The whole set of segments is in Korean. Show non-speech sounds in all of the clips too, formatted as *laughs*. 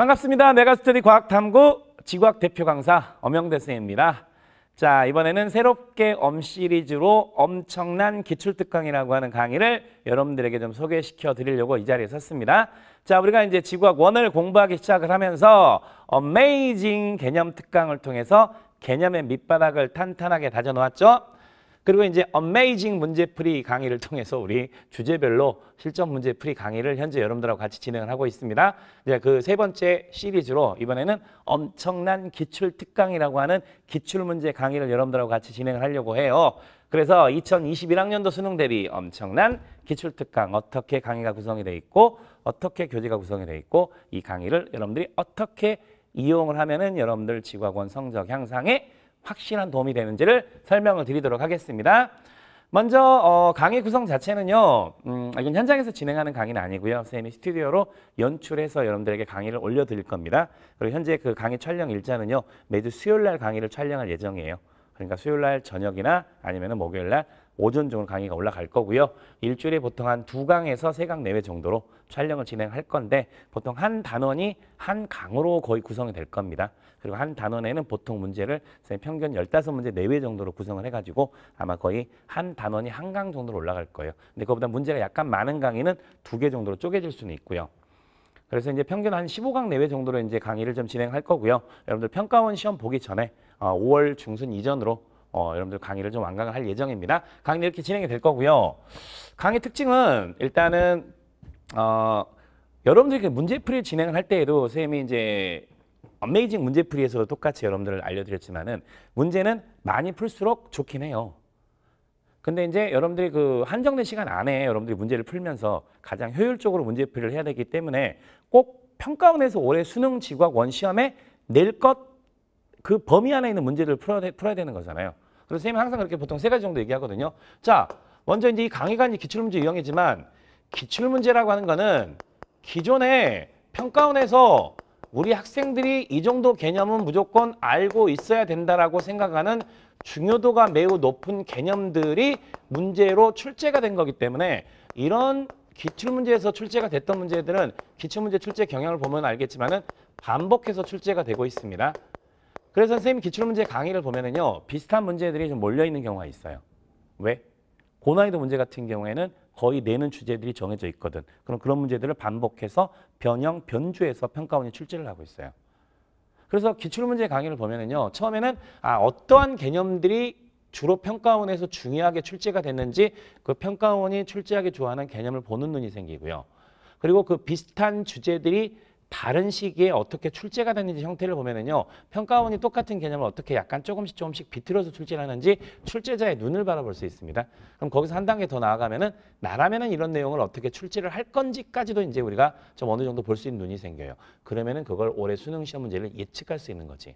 반갑습니다. 메가스터디 과학탐구 지구학 대표 강사 엄영대 선생입니다. 자 이번에는 새롭게 엄 시리즈로 엄청난 기출특강이라고 하는 강의를 여러분들에게 좀 소개시켜 드리려고 이 자리에 섰습니다. 자 우리가 이제 지구학 원을 공부하기 시작을 하면서 어메이징 개념 특강을 통해서 개념의 밑바닥을 탄탄하게 다져놓았죠. 그리고 이제 어메이징 문제풀이 강의를 통해서 우리 주제별로 실전 문제풀이 강의를 현재 여러분들하고 같이 진행을 하고 있습니다. 이제 그 세 번째 시리즈로 이번에는 엄청난 기출 특강이라고 하는 기출 문제 강의를 여러분들하고 같이 진행을 하려고 해요. 그래서 2021학년도 수능 대비 엄청난 기출 특강 어떻게 강의가 구성이 돼 있고 어떻게 교재가 구성이 돼 있고 이 강의를 여러분들이 어떻게 이용을 하면은 여러분들 지구학원 성적 향상에 확실한 도움이 되는지를 설명을 드리도록 하겠습니다. 먼저 어, 강의 구성 자체는요. 음, 이건 현장에서 진행하는 강의는 아니고요. 선생님이 스튜디오로 연출해서 여러분들에게 강의를 올려드릴 겁니다. 그리고 현재 그 강의 촬영 일자는요. 매주 수요일 날 강의를 촬영할 예정이에요. 그러니까 수요일 날 저녁이나 아니면 목요일 날 오전 중으로 강의가 올라갈 거고요. 일주일에 보통 한 두 강에서 세 강 내외 정도로 촬영을 진행할 건데 보통 한 단원이 한 강으로 거의 구성이 될 겁니다. 그리고 한 단원에는 보통 문제를 평균 1 5 문제 내외 정도로 구성을 해가지고 아마 거의 한 단원이 한 강 정도로 올라갈 거예요. 근데 그거보다 문제가 약간 많은 강의는 두 개 정도로 쪼개질 수는 있고요. 그래서 이제 평균 한 15강 내외 정도로 이제 강의를 좀 진행할 거고요. 여러분들 평가원 시험 보기 전에 5월 어, 중순 이전으로 어, 여러분들 강의를 좀 완강을 할 예정입니다. 강의 이렇게 진행이 될 거고요. 강의 특징은 일단은 어, 여러분들이 그 문제풀이 진행을 할 때에도 선생님이 이제 어메이징 문제풀이에서도 똑같이 여러분들을 알려드렸지만은 문제는 많이 풀수록 좋긴 해요. 근데 이제 여러분들이 그 한정된 시간 안에 여러분들이 문제를 풀면서 가장 효율적으로 문제풀이를 해야 되기 때문에 꼭 평가원에서 올해 수능 지구학 원 시험에 낼것 그 범위 안에 있는 문제를 풀어야, 되, 풀어야 되는 거잖아요. 그래서 선생님이 항상 그렇게 보통 세 가지 정도 얘기하거든요. 자, 먼저 이제 이 강의가 이제 기출문제 유형이지만 기출문제라고 하는 거는 기존에 평가원에서 우리 학생들이 이 정도 개념은 무조건 알고 있어야 된다라고 생각하는 중요도가 매우 높은 개념들이 문제로 출제가 된 거기 때문에 이런 기출문제에서 출제가 됐던 문제들은 기출문제 출제 경향을 보면 알겠지만 은 반복해서 출제가 되고 있습니다. 그래서 선생님이 기출문제 강의를 보면은요. 비슷한 문제들이 좀 몰려있는 경우가 있어요. 왜? 고난이도 문제 같은 경우에는 거의 내는 주제들이 정해져 있거든. 그럼 그런 문제들을 반복해서 변형, 변주해서 평가원이 출제를 하고 있어요. 그래서 기출문제 강의를 보면은요. 처음에는 아, 어떠한 개념들이 주로 평가원에서 중요하게 출제가 됐는지 그 평가원이 출제하기 좋아하는 개념을 보는 눈이 생기고요. 그리고 그 비슷한 주제들이 다른 시기에 어떻게 출제가 되는지 형태를 보면은요 평가원이 똑같은 개념을 어떻게 약간 조금씩 조금씩 비틀어서 출제를 하는지 출제자의 눈을 바라볼 수 있습니다. 그럼 거기서 한 단계 더 나아가면은 나라면은 이런 내용을 어떻게 출제를 할 건지까지도 이제 우리가 좀 어느 정도 볼 수 있는 눈이 생겨요. 그러면은 그걸 올해 수능 시험 문제를 예측할 수 있는 거지.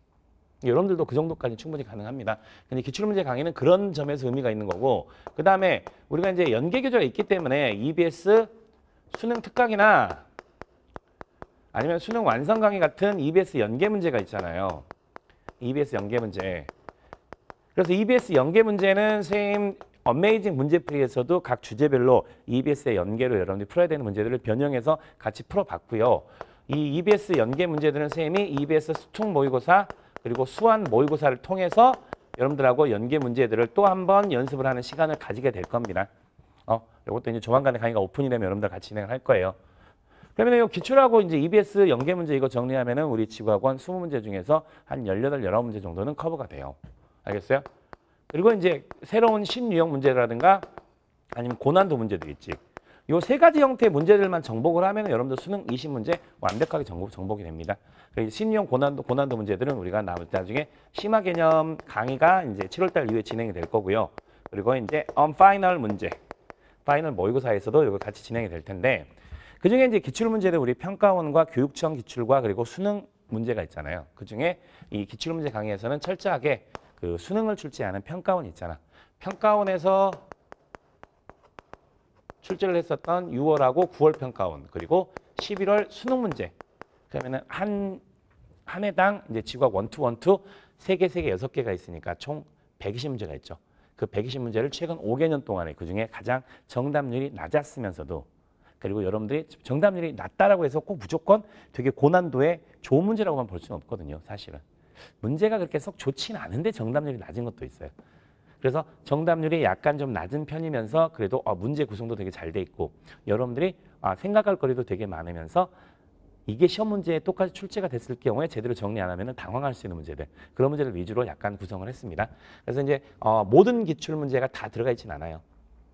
여러분들도 그 정도까지 충분히 가능합니다. 근데 기출문제 강의는 그런 점에서 의미가 있는 거고 그 다음에 우리가 이제 연계 교재가 있기 때문에 EBS 수능 특강이나 아니면 수능 완성 강의 같은 EBS 연계 문제가 있잖아요. EBS 연계 문제. 그래서 EBS 연계 문제는 선생님 어메이징 문제풀이에서도 각 주제별로 EBS의 연계로 여러분들이 풀어야 되는 문제들을 변형해서 같이 풀어봤고요. 이 EBS 연계 문제들은 선생님이 EBS 수통 모의고사 그리고 수완 모의고사를 통해서 여러분들하고 연계 문제들을 또 한 번 연습을 하는 시간을 가지게 될 겁니다. 어, 이것도 이제 조만간에 강의가 오픈이 되면 여러분들 같이 진행을 할 거예요. 그러면 이 기출하고 이제 EBS 연계 문제 이거 정리하면은 우리 지구학원 20문제 중에서 한 18, 19문제 정도는 커버가 돼요. 알겠어요? 그리고 이제 새로운 신유형 문제라든가 아니면 고난도 문제도 있지. 요세 가지 형태의 문제들만 정복을 하면 여러분들 수능 20문제 완벽하게 정복, 정복이 됩니다. 신유형 고난도, 고난도 문제들은 우리가 나중에 심화 개념 강의가 이제 7월달 이후에 진행이 될 거고요. 그리고 이제 언파이널 문제, 파이널 모의고사에서도 이거 같이 진행이 될 텐데 그중에 이제 기출 문제는 우리 평가원과 교육청 기출과 그리고 수능 문제가 있잖아요. 그중에 이 기출 문제 강의에서는 철저하게 그 수능을 출제하는 평가원 이 있잖아. 평가원에서 출제를 했었던 6월하고 9월 평가원 그리고 11월 수능 문제. 그러면은 한한 해 당 이제 지학 원투 원투 세개 세 개 여섯 개가 있으니까 총 120문제가 있죠. 그 120문제를 최근 5개년 동안에 그중에 가장 정답률이 낮았으면서도 그리고 여러분들이 정답률이 낮다라고 해서 꼭 무조건 되게 고난도의 좋은 문제라고만 볼 수는 없거든요. 사실은. 문제가 그렇게 썩 좋진 않은데 정답률이 낮은 것도 있어요. 그래서 정답률이 약간 좀 낮은 편이면서 그래도 어, 문제 구성도 되게 잘 돼 있고 여러분들이 아, 생각할 거리도 되게 많으면서 이게 시험 문제에 똑같이 출제가 됐을 경우에 제대로 정리 안 하면 당황할 수 있는 문제들 그런 문제를 위주로 약간 구성을 했습니다. 그래서 이제 어, 모든 기출 문제가 다 들어가 있진 않아요.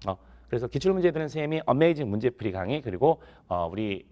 어, 그래서 기출문제 드는 선생님이 어메이징 문제풀이 강의 그리고 어, 우리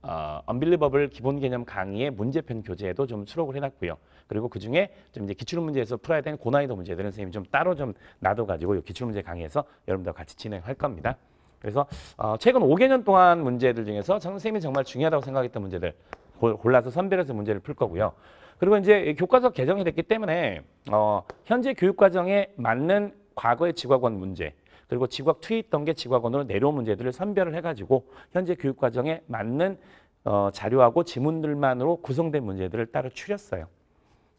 어, 언빌리버블 기본 개념 강의의 문제편 교재에도 좀 수록을 해놨고요. 그리고 그 중에 좀 이제 기출문제에서 풀어야 되는 고난이도 문제들은 선생님이 좀 따로 좀 놔둬가지고 이 기출문제 강의에서 여러분들과 같이 진행할 겁니다. 그래서 어, 최근 5개년 동안 문제들 중에서 선생님이 정말 중요하다고 생각했던 문제들 골라서 선별해서 문제를 풀 거고요. 그리고 이제 교과서 개정이 됐기 때문에 어, 현재 교육과정에 맞는 과거의 직과권 문제 그리고 지구학 2에 있던 게 지구학원으로 내려온 문제들을 선별을 해가지고 현재 교육과정에 맞는 어, 자료하고 지문들만으로 구성된 문제들을 따로 추렸어요.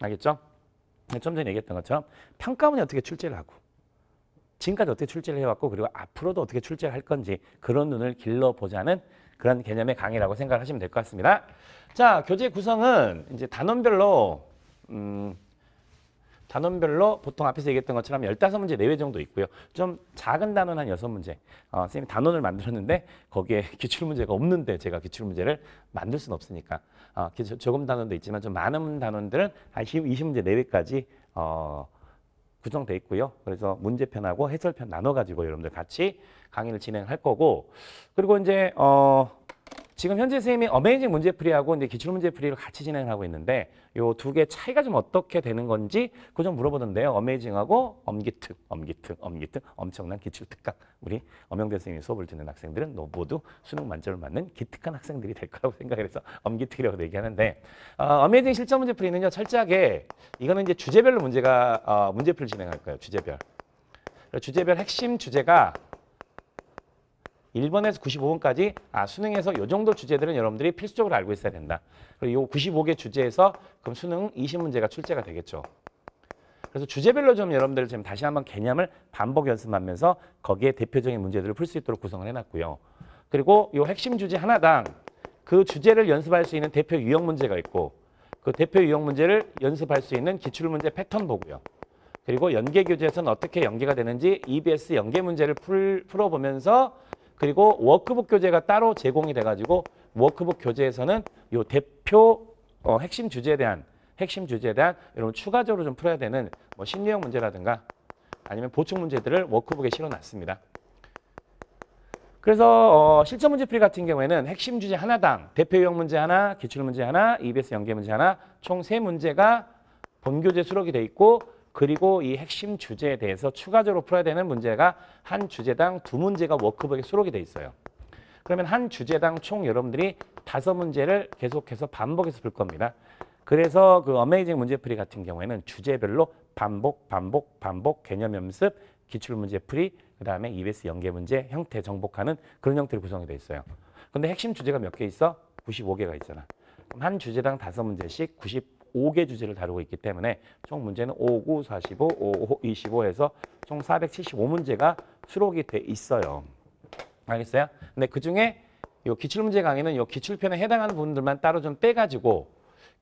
알겠죠? 좀 전에 얘기했던 것처럼 평가문이 어떻게 출제를 하고 지금까지 어떻게 출제를 해왔고 그리고 앞으로도 어떻게 출제를 할 건지 그런 눈을 길러보자는 그런 개념의 강의라고 생각하시면 될 것 같습니다. 자, 교재 구성은 이제 단원별로 음, 단원별로 보통 앞에서 얘기했던 것처럼 열다섯 문제 내외 네 정도 있고요. 좀 작은 단원 한 여섯 문제 어, 선생님이 단원을 만들었는데 거기에 *laughs* 기출문제가 없는데 제가 기출문제를 만들 수는 없으니까 어, 조금 단원도 있지만 좀 많은 단원들은 한2 0 문제 내외까지 네 어, 구성돼 있고요. 그래서 문제편하고 해설편 나눠가지고 여러분들 같이 강의를 진행할 거고 그리고 이제 어 지금 현재 선생님이 어메이징 문제풀이하고 이제 기출 문제풀이를 같이 진행하고 있는데 이 두개 차이가 좀 어떻게 되는 건지 그 좀 물어보던데요. 어메이징하고 엄기특, 엄기특, 엄기특, 엄청난 기출 특강. 우리 엄영대 선생님이 수업을 듣는 학생들은 모두 수능 만점을 맞는 기특한 학생들이 될 거라고 *laughs* 생각을 해서 엄기특이라고 얘기하는데 어, 아, 어메이징 실전 문제풀이는요. 철저하게 이거는 이제 주제별로 문제가 어, 아, 문제풀 진행할 거예요. 주제별. 주제별 핵심 주제가 1번에서 95번까지 아 수능에서 요 정도 주제들은 여러분들이 필수적으로 알고 있어야 된다. 그리고 요 95개 주제에서 그럼 수능 20문제가 출제가 되겠죠. 그래서 주제별로 좀 여러분들 지금 다시 한번 개념을 반복 연습하면서 거기에 대표적인 문제들을 풀 수 있도록 구성을 해놨고요. 그리고 요 핵심 주제 하나당 그 주제를 연습할 수 있는 대표 유형 문제가 있고 그 대표 유형 문제를 연습할 수 있는 기출문제 패턴 보고요. 그리고 연계 교재에서는 어떻게 연계가 되는지 EBS 연계 문제를 풀, 풀어보면서 그리고 워크북 교재가 따로 제공이 돼가지고 워크북 교재에서는 이 대표 어, 핵심 주제에 대한 핵심 주제에 대한 여러분 추가적으로 좀 풀어야 되는 뭐심리형 문제라든가 아니면 보충 문제들을 워크북에 실어놨습니다. 그래서 어, 실전 문제 풀이 같은 경우에는 핵심 주제 하나당 대표 유형 문제 하나, 기출 문제 하나, EBS 연계 문제 하나 총 세 문제가 본교재 수록이 돼 있고 그리고 이 핵심 주제에 대해서 추가적으로 풀어야 되는 문제가 한 주제당 두 문제가 워크북에 수록이 돼 있어요. 그러면 한 주제당 총 여러분들이 다섯 문제를 계속해서 반복해서 풀 겁니다. 그래서 그 어메이징 문제풀이 같은 경우에는 주제별로 반복, 반복, 반복, 개념 연습, 기출 문제풀이, 그 다음에 EBS 연계 문제 형태 정복하는 그런 형태로 구성이 돼 있어요. 근데 핵심 주제가 몇 개 있어? 95개가 있잖아. 한 주제당 다섯 문제씩 5개 주제를 다루고 있기 때문에 총 문제는 5, 9, 45, 5, 25 해서 총 475문제가 수록이 돼 있어요. 알겠어요? 근데 그중에 이 기출문제 강의는 이 기출편에 해당하는 부분들만 따로 좀 빼가지고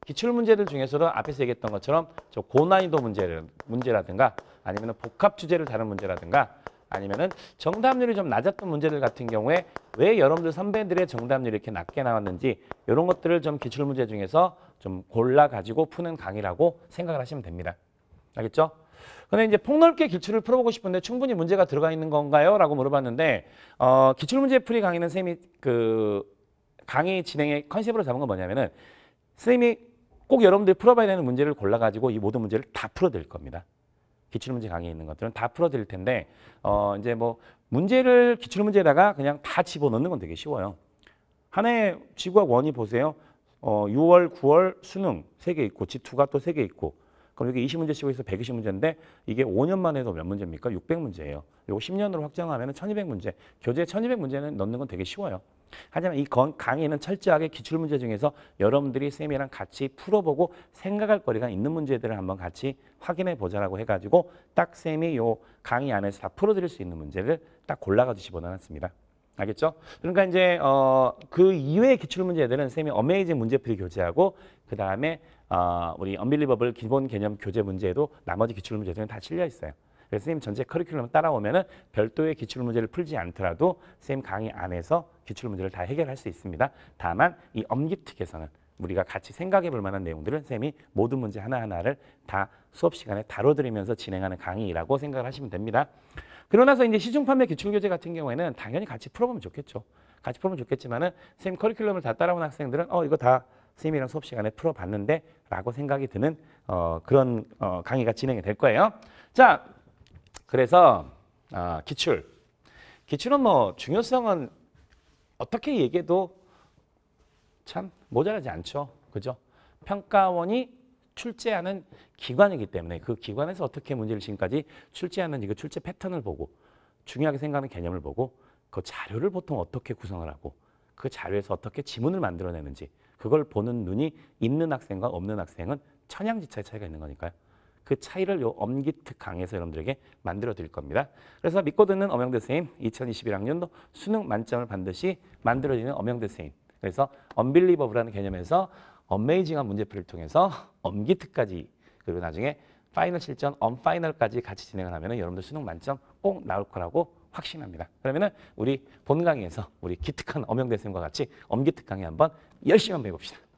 기출문제들 중에서도 앞에서 얘기했던 것처럼 저 고난이도 문제를, 문제라든가 아니면 복합 주제를 다룬 문제라든가 아니면은 정답률이 좀 낮았던 문제들 같은 경우에 왜 여러분들 선배들의 정답률이 이렇게 낮게 나왔는지 이런 것들을 좀 기출 문제 중에서 좀 골라 가지고 푸는 강의라고 생각을 하시면 됩니다. 알겠죠? 근데 이제 폭넓게 기출을 풀어보고 싶은데 충분히 문제가 들어가 있는 건가요? 라고 물어봤는데 어, 기출문제 풀이 강의는 쌤이 그 강의 진행의 컨셉으로 잡은 건 뭐냐면은 선생님이꼭 여러분들이 풀어봐야 되는 문제를 골라가지고 이 모든 문제를 다 풀어드릴 겁니다. 기출문제 강의에 있는 것들은 다 풀어드릴 텐데 어 이제 뭐 문제를 기출문제에다가 그냥 다 집어넣는 건 되게 쉬워요. 하나의 지구학 원이 보세요. 어 6월, 9월 수능 세 개 있고 지투가 또 세 개 있고 그럼 여기 20문제씩 있어 120문제인데 이게 5년 만 해도 몇 문제입니까? 600문제예요. 요거 10년으로 확장하면 1200문제. 교재 1200문제는 넣는 건 되게 쉬워요. 하지만 이 강의는 철저하게 기출문제 중에서 여러분들이 쌤이랑 같이 풀어보고 생각할 거리가 있는 문제들을 한번 같이 확인해 보자라고 해가지고 딱 쌤이 요 강의 안에서 다 풀어드릴 수 있는 문제를 딱 골라가지고 집어넣습니다 알겠죠? 그러니까 이제 어, 그 이외의 기출문제들은 쌤이 어메이징 문제풀이 교재하고 그 다음에 어, 우리 언빌리버블 기본 개념 교재 문제에도 나머지 기출문제들은 다 실려 있어요. 그래서 선생님 전체 커리큘럼 따라오면은 별도의 기출 문제를 풀지 않더라도 선생님 강의 안에서 기출 문제를 다 해결할 수 있습니다. 다만 이 엄기특에서는 우리가 같이 생각해 볼 만한 내용들은 선생님이 모든 문제 하나하나를 다 수업 시간에 다뤄드리면서 진행하는 강의라고 생각을 하시면 됩니다. 그러나서 이제 시중판매 기출교재 같은 경우에는 당연히 같이 풀어보면 좋겠죠. 같이 풀면 좋겠지만은 선생님 커리큘럼을 다 따라온 학생들은 어 이거 다선생님이랑 수업 시간에 풀어봤는데 라고 생각이 드는 어, 그런 어, 강의가 진행이 될 거예요. 자 그래서 아, 기출. 기출은 뭐 중요성은 어떻게 얘기해도 참 모자라지 않죠. 그죠? 평가원이 출제하는 기관이기 때문에 그 기관에서 어떻게 문제를 지금까지 출제하는지 그 출제 패턴을 보고 중요하게 생각하는 개념을 보고 그 자료를 보통 어떻게 구성을 하고 그 자료에서 어떻게 지문을 만들어내는지 그걸 보는 눈이 있는 학생과 없는 학생은 천양지차의 차이가 있는 거니까요. 그 차이를 요 엄기특 그 강에서 여러분들에게 만들어 드릴 겁니다. 그래서 믿고 듣는 엄영대 선생님 2021학년도 수능 만점을 반드시 만들어지는 엄영대 선생님. 그래서 언빌리버블라는 개념에서 어메이징한 문제풀이를 통해서 엄기특까지 그리고 나중에 파이널 실전, 언파이널까지 같이 진행을 하면 여러분들 수능 만점 꼭 나올 거라고 확신합니다. 그러면은 우리 본 강의에서 우리 기특한 엄영대 선생님과 같이 엄기특 강에 한번 열심히 한번 해봅시다.